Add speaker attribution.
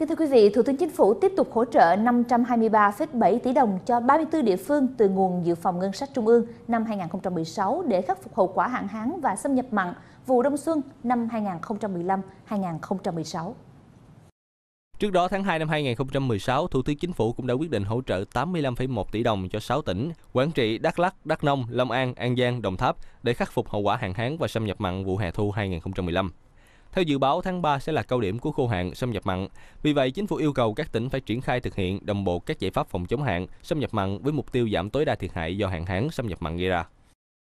Speaker 1: Kính thưa quý vị, Thủ tướng Chính phủ tiếp tục hỗ trợ 523,7 tỷ đồng cho 34 địa phương từ nguồn dự phòng ngân sách trung ương năm 2016 để khắc phục hậu quả hạn hán và xâm nhập mặn vụ đông xuân năm 2015-2016.
Speaker 2: Trước đó, tháng 2 năm 2016, Thủ tướng Chính phủ cũng đã quyết định hỗ trợ 85,1 tỷ đồng cho 6 tỉnh Quảng Trị, Đắk Lắk, Đắk Nông, Long An, An Giang, Đồng Tháp để khắc phục hậu quả hạn hán và xâm nhập mặn vụ hè thu 2015. Theo dự báo, tháng 3 sẽ là cao điểm của khô hạn, xâm nhập mặn. Vì vậy, chính phủ yêu cầu các tỉnh phải triển khai thực hiện đồng bộ các giải pháp phòng chống hạn, xâm nhập mặn với mục tiêu giảm tối đa thiệt hại do hạn hán xâm nhập mặn gây ra.